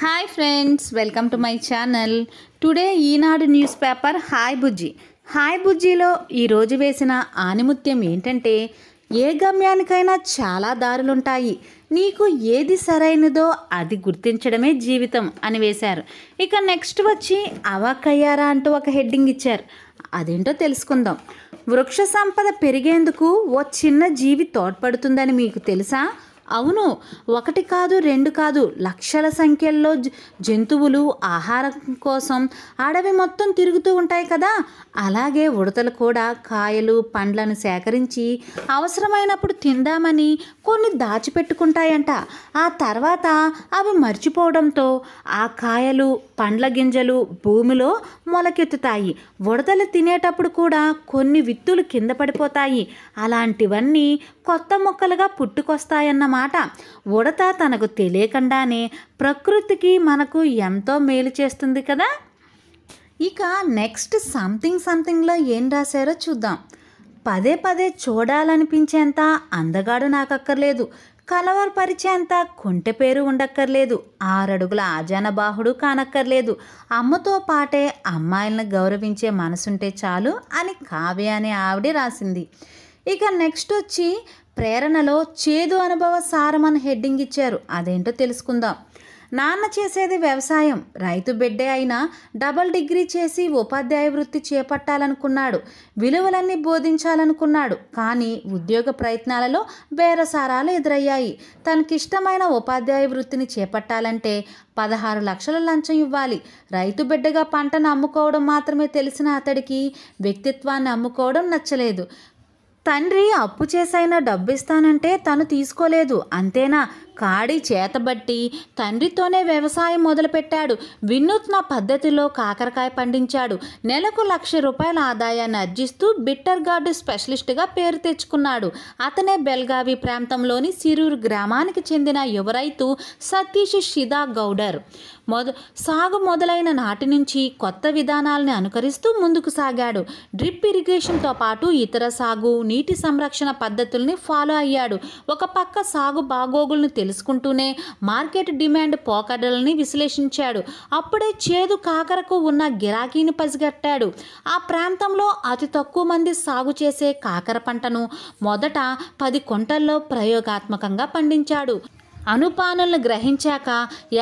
hi friends welcome to my channel today Eenadu newspaper hi Bujji hi బుజ్జిలో ఈరోజు వేసిన ఆనిముత్యం ఏంటంటే ఏ గమ్యానికైనా చాలా దారులుంటాయి నీకు ఏది సరైనదో అది గుర్తించడమే జీవితం అని వేశారు ఇక నెక్స్ట్ వచ్చి అవాకయ్యారా అంటూ ఒక హెడ్డింగ్ ఇచ్చారు అదేంటో తెలుసుకుందాం వృక్ష సంపద పెరిగేందుకు ఓ చిన్న జీవి తోడ్పడుతుందని మీకు తెలుసా అవును ఒకటి కాదు రెండు కాదు లక్షల సంఖ్యల్లో జంతువులు ఆహారం కోసం అడవి మొత్తం తిరుగుతూ ఉంటాయి కదా అలాగే ఉడతలు కూడా కాయలు పండ్లను సేకరించి అవసరమైనప్పుడు తిందామని కొన్ని దాచిపెట్టుకుంటాయంట ఆ తర్వాత అవి మర్చిపోవడంతో ఆ కాయలు పండ్ల గింజలు భూమిలో మొలకెత్తుతాయి ఉడతలు తినేటప్పుడు కూడా కొన్ని విత్తులు కింద పడిపోతాయి అలాంటివన్నీ కొత్త మొక్కలుగా పుట్టుకొస్తాయన్నమాట మాట ఉడత తనకు తెలియకుండానే ప్రకృతికి మనకు ఎంతో మేలు చేస్తుంది కదా ఇక నెక్స్ట్ సంథింగ్ సంథింగ్లో ఏం రాశారో చూద్దాం పదే పదే చూడాలనిపించేంత అందగాడు నాకక్కర్లేదు పరిచేంత కుంటె పేరు ఉండక్కర్లేదు ఆరడుగుల ఆజానబాహుడు కానక్కర్లేదు అమ్మతో పాటే అమ్మాయిలను గౌరవించే మనసుంటే చాలు అని కావ్య అనే ఆవిడ రాసింది ఇక నెక్స్ట్ వచ్చి ప్రేరణలో చేదు అనుభవ సారమని హెడ్డింగ్ ఇచ్చారు అదేంటో తెలుసుకుందాం నాన్న చేసేది వ్యవసాయం రైతు బిడ్డే అయినా డబల్ డిగ్రీ చేసి ఉపాధ్యాయ వృత్తి చేపట్టాలనుకున్నాడు విలువలన్నీ బోధించాలనుకున్నాడు కానీ ఉద్యోగ ప్రయత్నాలలో బేరసారాలు ఎదురయ్యాయి తనకిష్టమైన ఉపాధ్యాయ వృత్తిని చేపట్టాలంటే పదహారు లక్షల లంచం ఇవ్వాలి రైతు బిడ్డగా పంటను అమ్ముకోవడం మాత్రమే తెలిసిన అతడికి వ్యక్తిత్వాన్ని అమ్ముకోవడం నచ్చలేదు తండ్రి అప్పు చేసైనా డబ్బిస్తానంటే తను తీసుకోలేదు అంతేనా కాడి చేతబట్టి తండ్రితోనే వ్యవసాయం మొదలుపెట్టాడు వినూత్న పద్ధతిలో కాకరకాయ పండించాడు నెలకు లక్ష రూపాయల ఆదాయాన్ని అర్జిస్తూ బిట్టర్ గార్డు స్పెషలిస్ట్గా పేరు తెచ్చుకున్నాడు అతనే బెల్గావి ప్రాంతంలోని సిరూరు గ్రామానికి చెందిన యువరైతు సతీష్ షిదా గౌడర్ మొద సాగు మొదలైన నాటి నుంచి కొత్త విధానాలని అనుకరిస్తూ ముందుకు సాగాడు డ్రిప్ ఇరిగేషన్తో పాటు ఇతర సాగు నీటి సంరక్షణ పద్ధతుల్ని ఫాలో అయ్యాడు ఒక పక్క సాగు బాగోగులను తెలుసుకుంటూనే మార్కెట్ డిమాండ్ పోకడలని విశ్లేషించాడు అప్పుడే చేదు కాకరకు ఉన్న గిరాకీని పసిగట్టాడు ఆ ప్రాంతంలో అతి తక్కువ మంది సాగు చేసే కాకర పంటను మొదట పది కొంటల్లో ప్రయోగాత్మకంగా పండించాడు అనుపానులను గ్రహించాక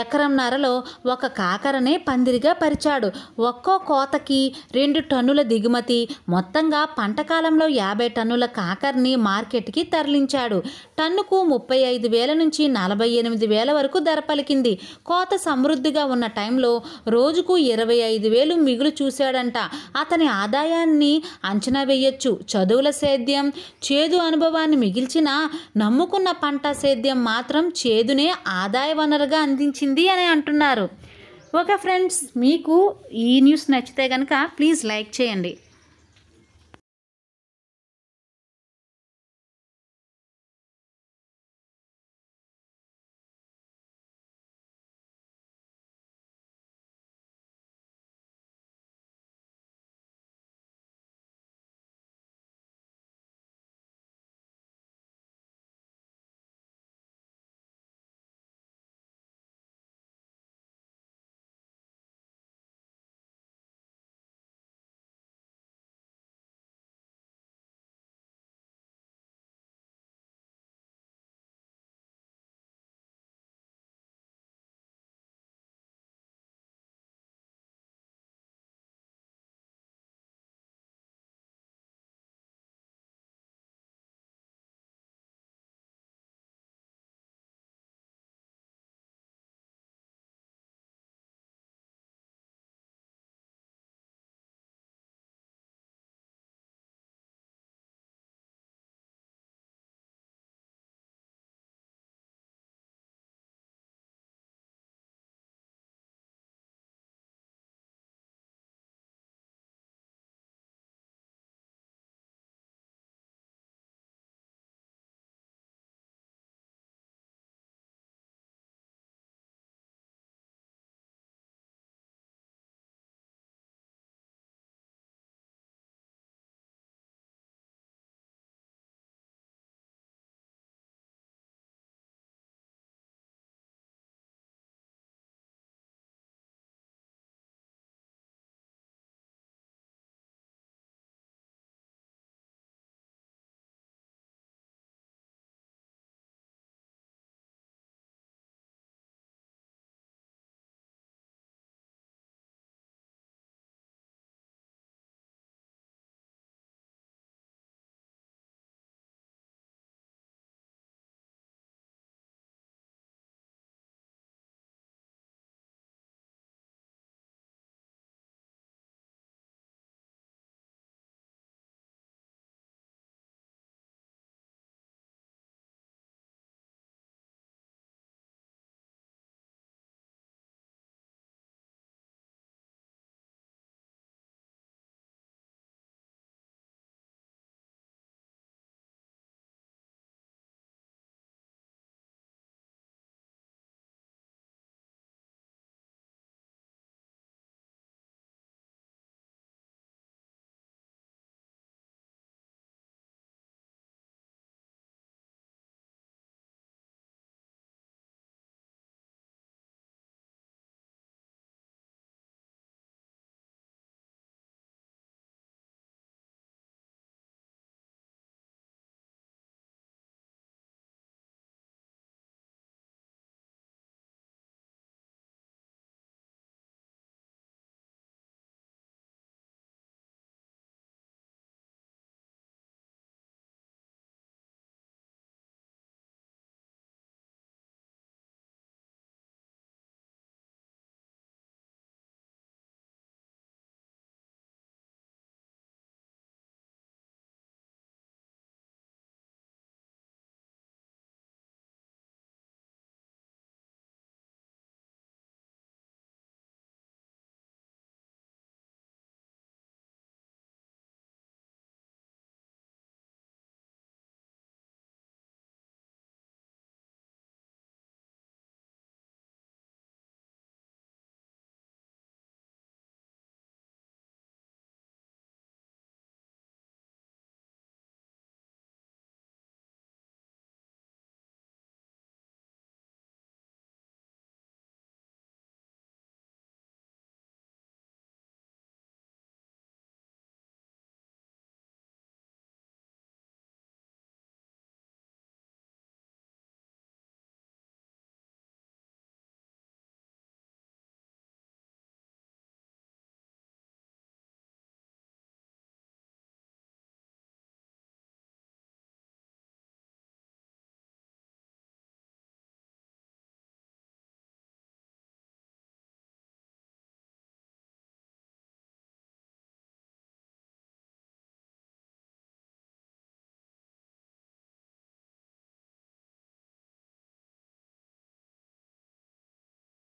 ఎకరంన్నరలో ఒక కాకరనే పందిరిగా పరిచాడు ఒక్కో కోతకి రెండు టన్నుల దిగుమతి మొత్తంగా పంటకాలంలో యాభై టన్నుల కాకరని మార్కెట్కి తరలించాడు టన్నుకు ముప్పై ఐదు వేల నుంచి నలభై ఎనిమిది వేల వరకు ధర పలికింది కోత సమృద్ధిగా ఉన్న టైంలో రోజుకు ఇరవై ఐదు వేలు మిగులు చూశాడంట అతని ఆదాయాన్ని అంచనా వేయొచ్చు చదువుల సేద్యం చేదు అనుభవాన్ని మిగిల్చిన నమ్ముకున్న పంట సేద్యం మాత్రం చే చేదునే ఆదాయ వనరుగా అందించింది అని అంటున్నారు ఓకే ఫ్రెండ్స్ మీకు ఈ న్యూస్ నచ్చితే కనుక ప్లీజ్ లైక్ చేయండి